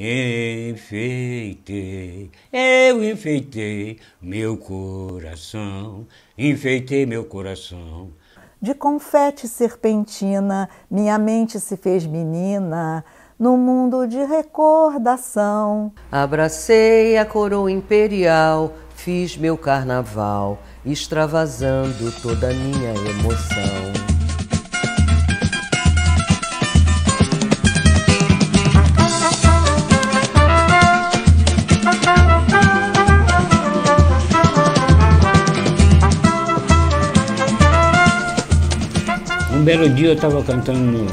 Enfeitei, eu enfeitei meu coração, enfeitei meu coração. De confete serpentina, minha mente se fez menina, no mundo de recordação. Abracei a coroa imperial, fiz meu carnaval, extravasando toda a minha emoção. belo dia eu estava cantando no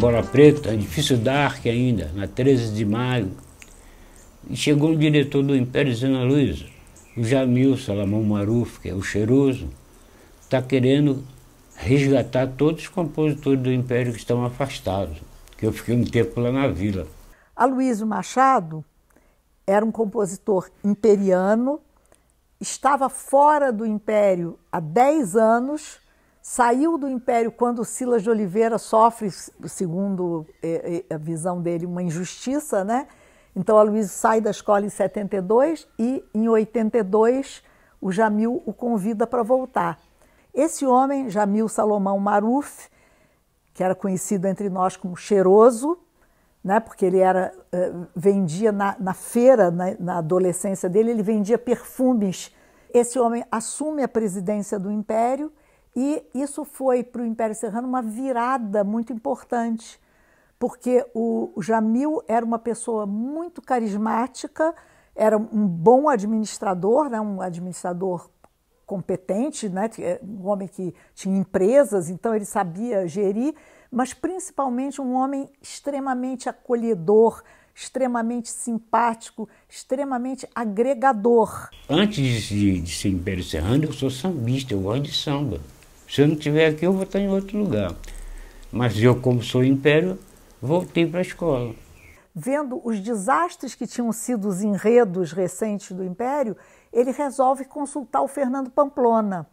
Bola Preta, Edifício Dark ainda, na 13 de maio, e chegou um diretor do Império Zena Luiz, o Jamil Salamão Maruf, que é o cheiroso, está querendo resgatar todos os compositores do Império que estão afastados, que eu fiquei um tempo lá na vila. Aloysio Machado era um compositor imperiano, estava fora do Império há 10 anos saiu do império quando Silas de Oliveira sofre, segundo eh, eh, a visão dele, uma injustiça, né? Então a sai da escola em 72 e em 82 o Jamil o convida para voltar. Esse homem, Jamil Salomão Maruf, que era conhecido entre nós como cheiroso, né, porque ele era eh, vendia na, na feira, na, na adolescência dele, ele vendia perfumes. Esse homem assume a presidência do Império e isso foi para o Império Serrano uma virada muito importante, porque o Jamil era uma pessoa muito carismática, era um bom administrador, né, um administrador competente, né, é um homem que tinha empresas, então ele sabia gerir, mas principalmente um homem extremamente acolhedor, extremamente simpático, extremamente agregador. Antes de, de ser Império Serrano, eu sou sambista, eu gosto de samba. Se eu não tiver aqui, eu vou estar em outro lugar. Mas eu, como sou império, voltei para a escola. Vendo os desastres que tinham sido os enredos recentes do império, ele resolve consultar o Fernando Pamplona.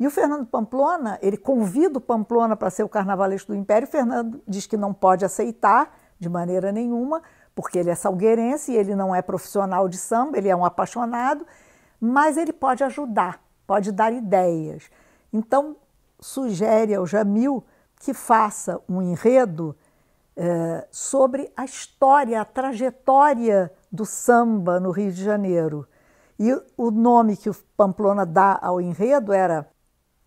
E o Fernando Pamplona, ele convida o Pamplona para ser o carnavalesco do império. O Fernando diz que não pode aceitar de maneira nenhuma, porque ele é salgueirense e ele não é profissional de samba, ele é um apaixonado, mas ele pode ajudar, pode dar ideias. Então, sugere ao Jamil que faça um enredo eh, sobre a história, a trajetória do samba no Rio de Janeiro. E o nome que o Pamplona dá ao enredo era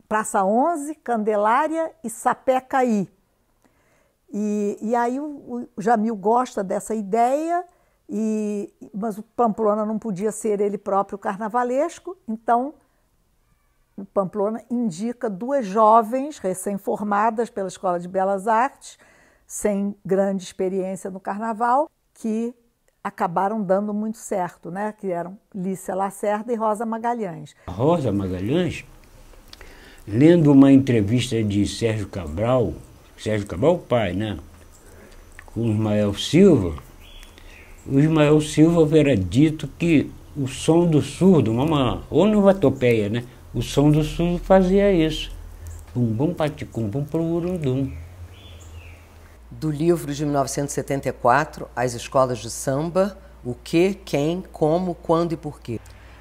Praça 11, Candelária e Sapé E, e aí o, o Jamil gosta dessa ideia, e, mas o Pamplona não podia ser ele próprio carnavalesco, então Pamplona indica duas jovens recém-formadas pela Escola de Belas Artes, sem grande experiência no carnaval, que acabaram dando muito certo, né? que eram Lícia Lacerda e Rosa Magalhães. Rosa Magalhães, lendo uma entrevista de Sérgio Cabral, Sérgio Cabral pai, né? com Ismael Silva, o Ismael Silva era dito que o som do surdo, uma onomatopeia, né? O som do sul fazia isso. Bum bum paticum bum urundum. Do livro de 1974, As Escolas de Samba, O Que, Quem, Como, Quando e Porquê.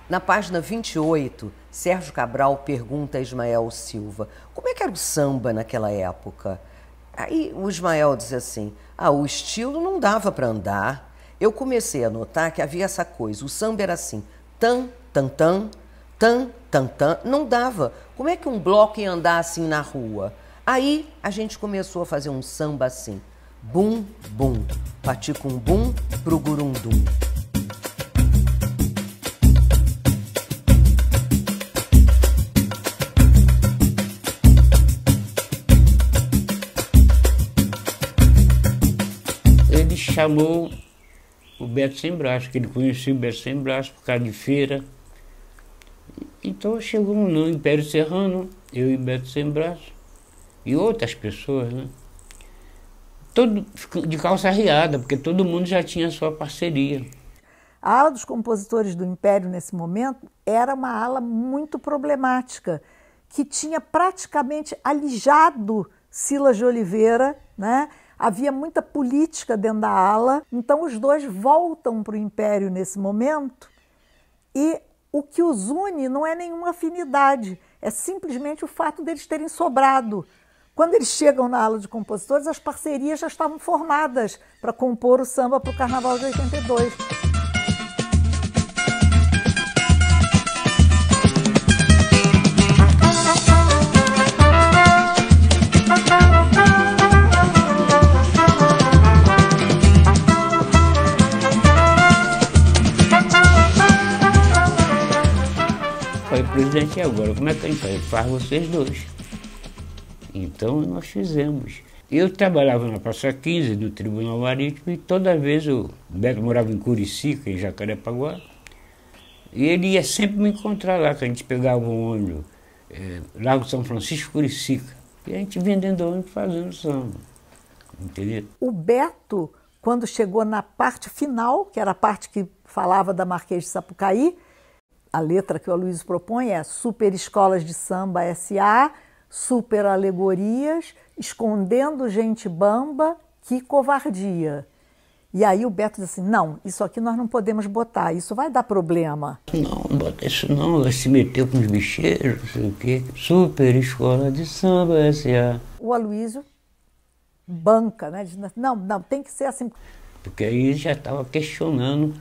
Na página 28, Sérgio Cabral pergunta a Ismael Silva como é que era o samba naquela época. Aí o Ismael diz assim: ah, o estilo não dava para andar. Eu comecei a notar que havia essa coisa: o samba era assim, tan, tan, tan, tan, tan, tan, não dava. Como é que um bloco ia andar assim na rua? Aí a gente começou a fazer um samba assim. Bum, bum, bum pro gurundum. Ele chamou o Beto Sem Braço, que ele conhecia o Beto Sem Braço por causa de feira. Então chegou no Império Serrano, eu e Beto Sem Braço, e outras pessoas, né? Todo, de calça riada, porque todo mundo já tinha sua parceria. A ala dos compositores do Império, nesse momento, era uma ala muito problemática, que tinha praticamente alijado Silas de Oliveira, né? Havia muita política dentro da ala, então os dois voltam para o Império nesse momento e o que os une não é nenhuma afinidade, é simplesmente o fato deles terem sobrado. Quando eles chegam na aula de compositores, as parcerias já estavam formadas para compor o samba para o Carnaval de 82. e agora? Como é que a gente faz? Faz vocês dois. Então nós fizemos. Eu trabalhava na Praça 15 do Tribunal Marítimo e toda vez o Beto morava em Curicica, é em Jacarepaguá, e ele ia sempre me encontrar lá, que a gente pegava um ônibus, é, Lago São Francisco, Curicica, e a gente vendendo ônibus fazendo samba. Entendeu? O Beto, quando chegou na parte final, que era a parte que falava da Marquês de Sapucaí, a letra que o Aloysio propõe é super escolas de samba S.A., super alegorias, escondendo gente bamba, que covardia. E aí o Beto disse assim, não, isso aqui nós não podemos botar, isso vai dar problema. Não, bota isso não, vai se meter com os bicheiros, não sei o quê. Super escola de samba S.A. O Aloysio banca, né? Diz, assim, não, não, tem que ser assim. Porque aí já estava questionando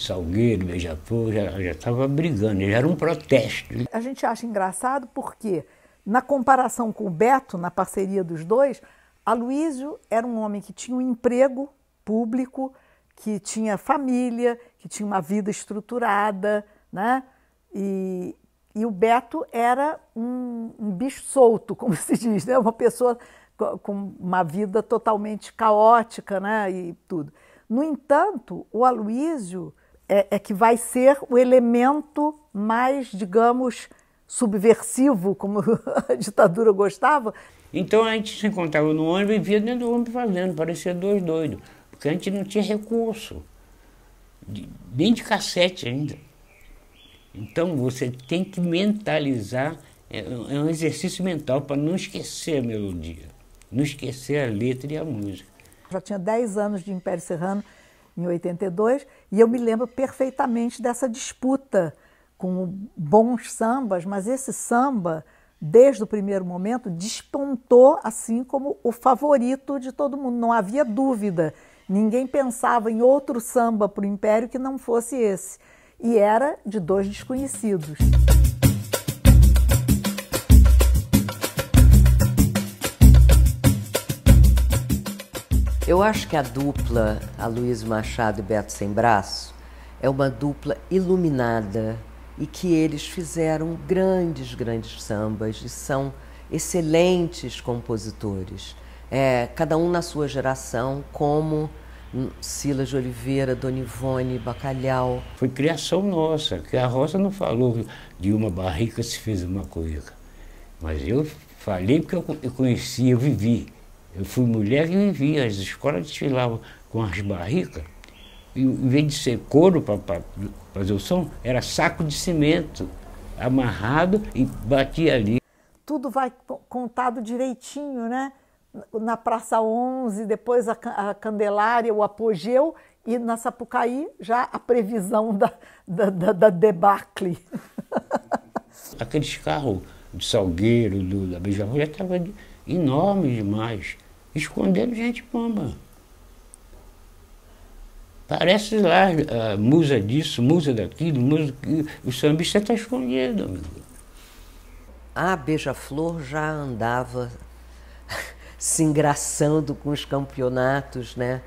Salgueiro, Beija-Flor, já estava brigando, já era um protesto. A gente acha engraçado porque, na comparação com o Beto, na parceria dos dois, Aloísio era um homem que tinha um emprego público, que tinha família, que tinha uma vida estruturada, né? E, e o Beto era um, um, bicho solto, como se diz, né? Uma pessoa com uma vida totalmente caótica, né? E tudo. No entanto, o Aloísio é, é que vai ser o elemento mais, digamos, subversivo, como a ditadura gostava. Então a gente se encontrava no ônibus e via dentro do ônibus fazendo, parecia dois doidos, porque a gente não tinha recurso, de, nem de cassete ainda. Então você tem que mentalizar, é, é um exercício mental para não esquecer a melodia, não esquecer a letra e a música. Já tinha 10 anos de Império Serrano, em 82, e eu me lembro perfeitamente dessa disputa com bons sambas, mas esse samba, desde o primeiro momento, despontou assim como o favorito de todo mundo, não havia dúvida. Ninguém pensava em outro samba para o Império que não fosse esse. E era de dois desconhecidos. Eu acho que a dupla a Luiz Machado e Beto Sem Braço é uma dupla iluminada e que eles fizeram grandes, grandes sambas e são excelentes compositores. É, cada um na sua geração, como Silas de Oliveira, Donivone, Bacalhau. Foi criação nossa, que a Rosa não falou de uma barrica se fez uma cuica. Mas eu falei porque eu conhecia, eu vivi. Eu fui mulher e vivi, as escolas desfilavam com as barricas, e em vez de ser couro para fazer o som, era saco de cimento, amarrado e batia ali. Tudo vai contado direitinho, né? Na Praça 11, depois a, a Candelária, o Apogeu, e na Sapucaí já a previsão da, da, da, da debacle. Aqueles carros de Salgueiro, do, da Beija-Flor, já estavam enormes demais escondendo gente bomba. Parece lá a musa disso, musa daquilo, musa daquilo. o sambista está escondido. Amigo. A Beija-Flor já andava se engraçando com os campeonatos, né?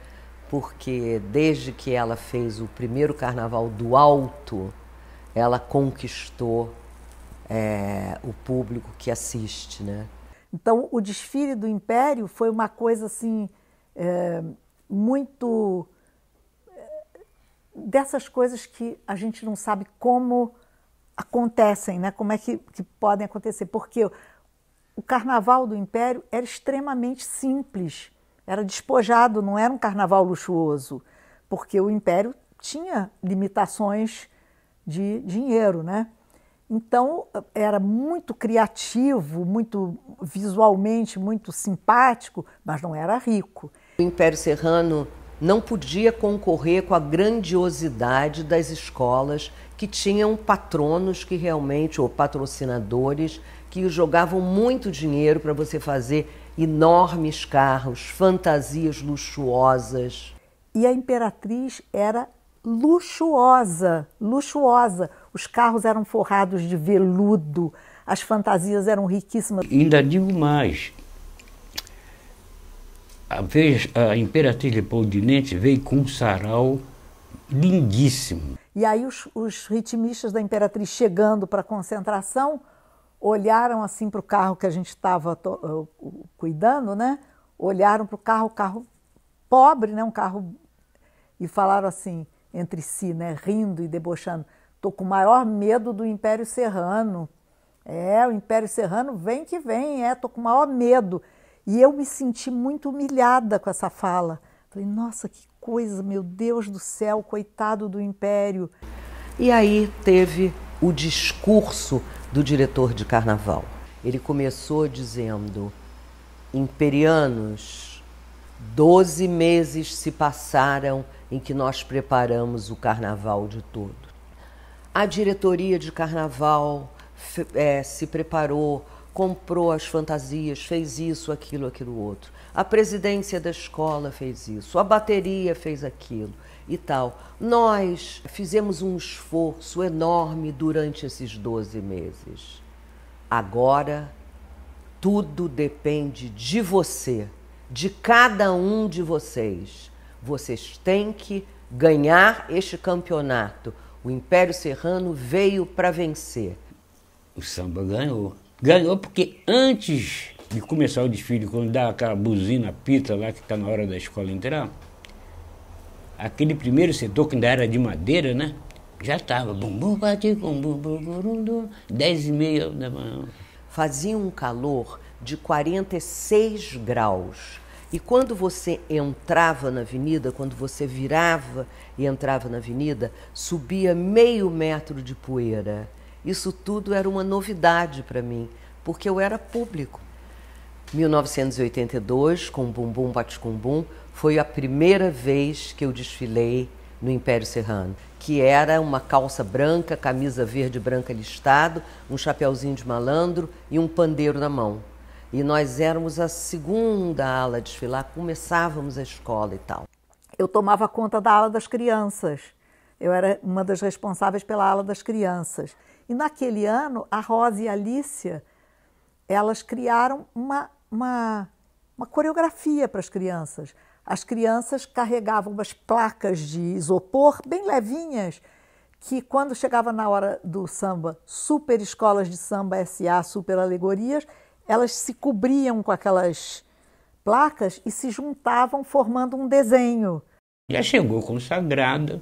Porque desde que ela fez o primeiro carnaval do alto, ela conquistou é, o público que assiste, né? Então, o desfile do Império foi uma coisa assim é, muito é, dessas coisas que a gente não sabe como acontecem, né? Como é que, que podem acontecer? Porque o Carnaval do Império era extremamente simples, era despojado, não era um Carnaval luxuoso, porque o Império tinha limitações de dinheiro, né? Então, era muito criativo, muito visualmente muito simpático, mas não era rico. O Império Serrano não podia concorrer com a grandiosidade das escolas que tinham patronos que realmente, ou patrocinadores, que jogavam muito dinheiro para você fazer enormes carros, fantasias luxuosas. E a imperatriz era luxuosa, luxuosa, os carros eram forrados de veludo, as fantasias eram riquíssimas. Ainda digo mais. A, vez, a Imperatriz Leopoldinense veio com um sarau lindíssimo. E aí os, os ritmistas da Imperatriz chegando para a concentração olharam assim para o carro que a gente estava cuidando, né? Olharam para o carro, carro pobre, né? Um carro e falaram assim entre si, né? Rindo e debochando. Estou com o maior medo do Império Serrano. É, o Império Serrano vem que vem, é, estou com o maior medo. E eu me senti muito humilhada com essa fala. Falei, nossa, que coisa, meu Deus do céu, coitado do Império. E aí teve o discurso do diretor de carnaval. Ele começou dizendo: Imperianos, doze meses se passaram em que nós preparamos o carnaval de todos. A diretoria de carnaval é, se preparou, comprou as fantasias, fez isso, aquilo, aquilo outro. A presidência da escola fez isso, a bateria fez aquilo e tal. Nós fizemos um esforço enorme durante esses 12 meses. Agora, tudo depende de você, de cada um de vocês. Vocês têm que ganhar este campeonato. O Império Serrano veio para vencer. O samba ganhou. Ganhou porque antes de começar o desfile, quando dá aquela buzina pita lá que está na hora da escola entrar, aquele primeiro setor que ainda era de madeira, né? Já estava. Bumbum bate com bumbum, dez e meia da né, manhã. Fazia um calor de 46 graus. E quando você entrava na avenida, quando você virava e entrava na avenida, subia meio metro de poeira. Isso tudo era uma novidade para mim, porque eu era público. 1982, com Bumbum Bate Bumbum, foi a primeira vez que eu desfilei no Império Serrano, que era uma calça branca, camisa verde branca listado, um chapeuzinho de malandro e um pandeiro na mão. E nós éramos a segunda ala a desfilar, começávamos a escola e tal. Eu tomava conta da ala das crianças. Eu era uma das responsáveis pela ala das crianças. E naquele ano, a Rosa e a Alicia, elas criaram uma, uma, uma coreografia para as crianças. As crianças carregavam umas placas de isopor bem levinhas, que quando chegava na hora do samba, super escolas de samba SA, super alegorias, elas se cobriam com aquelas placas e se juntavam formando um desenho. Já chegou como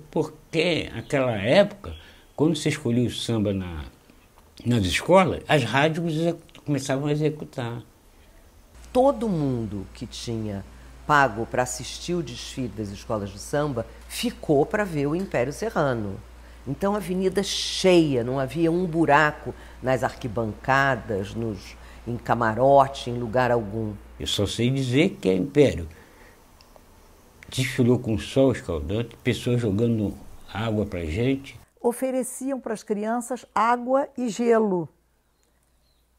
porque naquela época, quando se escolhia o samba na, nas escolas, as rádios começavam a executar. Todo mundo que tinha pago para assistir o desfile das escolas de samba ficou para ver o Império Serrano. Então, avenida cheia, não havia um buraco nas arquibancadas, nos, em camarote, em lugar algum. Eu só sei dizer que é império. Desfilou com sol escaldante, pessoas jogando água para gente. Ofereciam para as crianças água e gelo.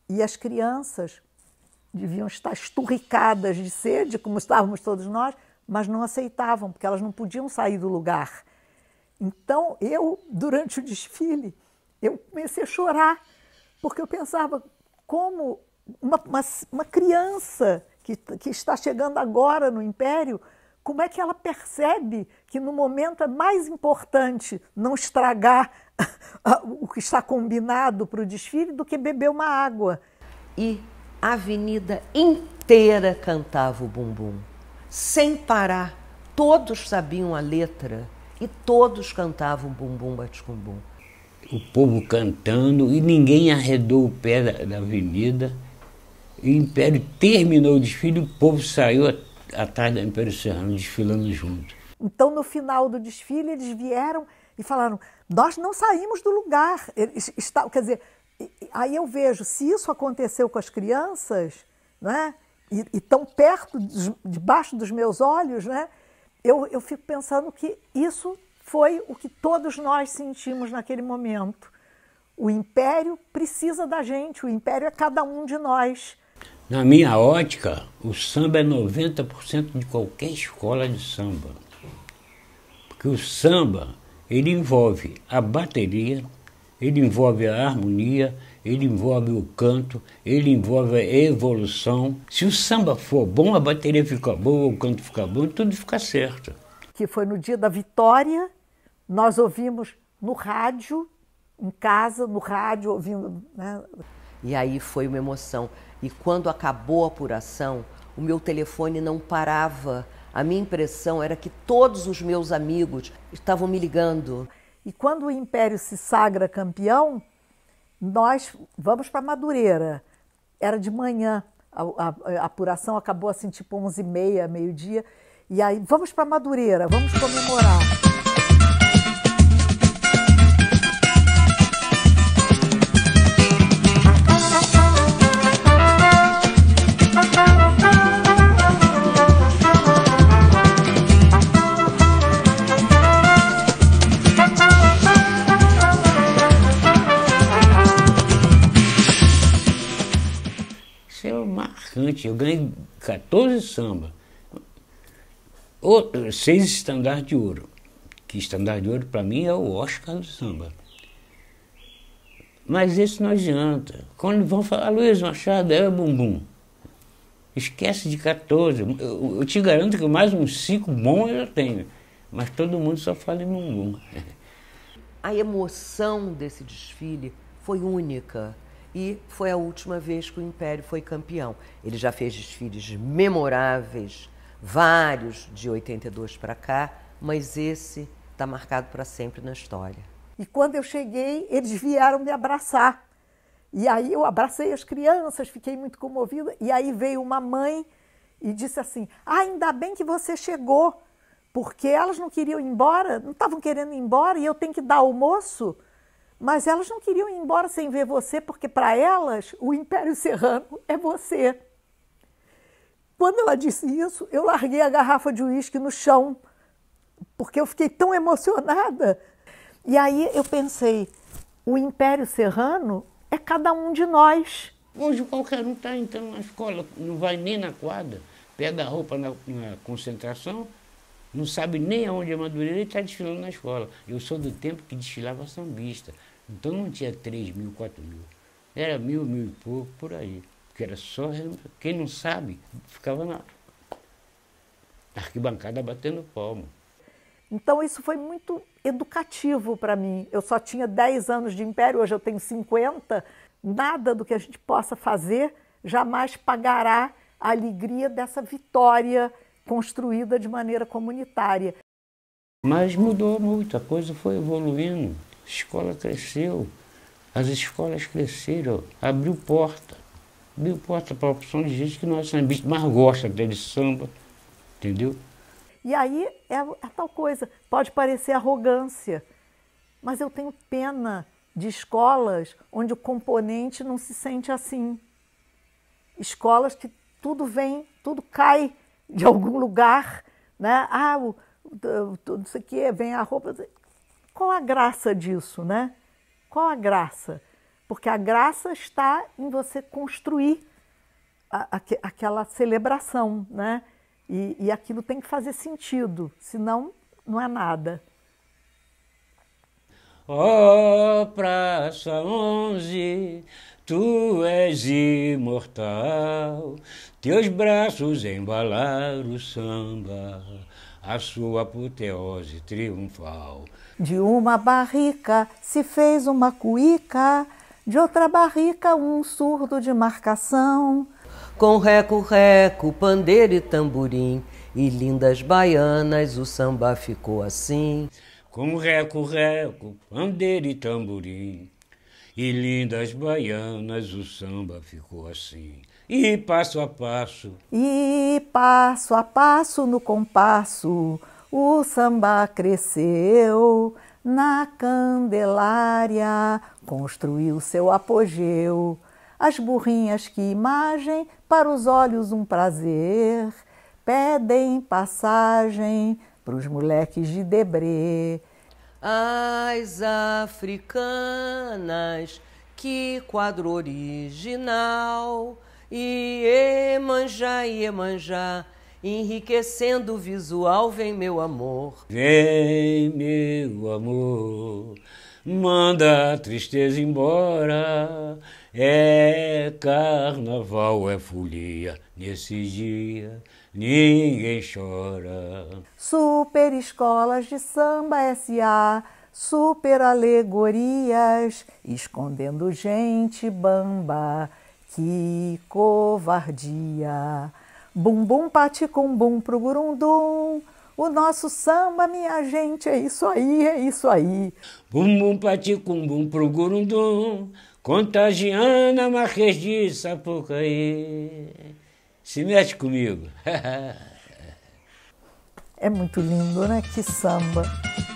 E as crianças deviam estar esturricadas de sede, como estávamos todos nós, mas não aceitavam, porque elas não podiam sair do lugar. Então, eu, durante o desfile, eu comecei a chorar, porque eu pensava como uma, uma, uma criança que, que está chegando agora no império, como é que ela percebe que no momento é mais importante não estragar o que está combinado para o desfile do que beber uma água? E a avenida inteira cantava o bumbum, sem parar. Todos sabiam a letra e todos cantavam bumbum baticumbum. O povo cantando e ninguém arredou o pé da, da avenida e o Império terminou o desfile, o povo saiu atrás do Império Serrano, desfilando junto. Então, no final do desfile, eles vieram e falaram: Nós não saímos do lugar. está, quer dizer, aí eu vejo, se isso aconteceu com as crianças, né, e, e tão perto, debaixo dos meus olhos, né, eu, eu fico pensando que isso foi o que todos nós sentimos naquele momento. O império precisa da gente, o império é cada um de nós. Na minha ótica, o samba é 90% de qualquer escola de samba. Porque o samba, ele envolve a bateria, ele envolve a harmonia, ele envolve o canto, ele envolve a evolução. Se o samba for bom, a bateria fica boa, o canto fica bom, tudo fica certo. Que foi no dia da vitória, nós ouvimos no rádio, em casa, no rádio, ouvindo. Né? E aí foi uma emoção. E quando acabou a apuração, o meu telefone não parava. A minha impressão era que todos os meus amigos estavam me ligando. E quando o Império se sagra campeão, nós vamos para Madureira. Era de manhã, a, a, a, apuração acabou assim tipo 11 e meia, meio-dia. E aí, vamos para Madureira, vamos comemorar. seis estandartes de ouro. Que estandarte de ouro para mim é o Oscar do samba. Mas isso não adianta. Quando vão falar, Luiz Machado é bumbum. Esquece de 14. Eu, eu te garanto que mais uns cinco bons eu já tenho. Mas todo mundo só fala em bumbum. A emoção desse desfile foi única e foi a última vez que o Império foi campeão. Ele já fez desfiles memoráveis vários de 82 para cá, mas esse está marcado para sempre na história. E quando eu cheguei, eles vieram me abraçar. E aí eu abracei as crianças, fiquei muito comovida. E aí veio uma mãe e disse assim: ah, ainda bem que você chegou, porque elas não queriam ir embora, não estavam querendo ir embora e eu tenho que dar almoço. Mas elas não queriam ir embora sem ver você, porque para elas o Império Serrano é você. Quando ela disse isso, eu larguei a garrafa de uísque no chão, porque eu fiquei tão emocionada. E aí eu pensei, o Império Serrano é cada um de nós. Hoje qualquer um está entrando na escola, não vai nem na quadra, pega a roupa na, na concentração, não sabe nem aonde é Madureira e está desfilando na escola. Eu sou do tempo que desfilava sambista, então não tinha 3 mil, 4 mil. Era mil, mil e pouco, por aí que era só. Quem não sabe, ficava na arquibancada batendo palmo. Então isso foi muito educativo para mim. Eu só tinha 10 anos de império, hoje eu tenho 50. Nada do que a gente possa fazer jamais pagará a alegria dessa vitória construída de maneira comunitária. Mas mudou muito, a coisa foi evoluindo, a escola cresceu, as escolas cresceram, abriu porta deu porta para opção de gente que nós é sambista, mas gosta dele samba, entendeu? E aí é a, é a tal coisa, pode parecer arrogância, mas eu tenho pena de escolas onde o componente não se sente assim. Escolas que tudo vem, tudo cai de algum lugar, né? Ah, o, o, não sei o que, vem a roupa. Qual a graça disso, né? Qual a graça? Porque a graça está em você construir a, a, aquela celebração, né? E, e aquilo tem que fazer sentido, senão não é nada. Ó oh, Praça 11, tu és imortal, teus braços embalaram o samba, a sua apoteose triunfal. De uma barrica se fez uma cuica de outra barrica um surdo de marcação. Com reco-reco, pandeiro e tamborim, e lindas baianas, o samba ficou assim. Com reco-reco, pandeiro e tamborim, e lindas baianas, o samba ficou assim. E passo a passo. E passo a passo no compasso, o samba cresceu. Na Candelária construiu seu apogeu. As burrinhas que imagem, para os olhos um prazer, pedem passagem para os moleques de Debré. As africanas, que quadro original, e Emanjá. Iemanjá, enriquecendo o visual, vem meu amor. Vem meu amor, manda a tristeza embora. É carnaval, é folia, nesse dia ninguém chora. Super escolas de samba S.A., super alegorias, escondendo gente bamba, que covardia. Bum bum com bum pro gurundum. O nosso samba, minha gente, é isso aí, é isso aí. Bum bum com bum pro gurundum. Contagiana Marquês de Sapucaí. Se mete comigo. é muito lindo, né? Que samba.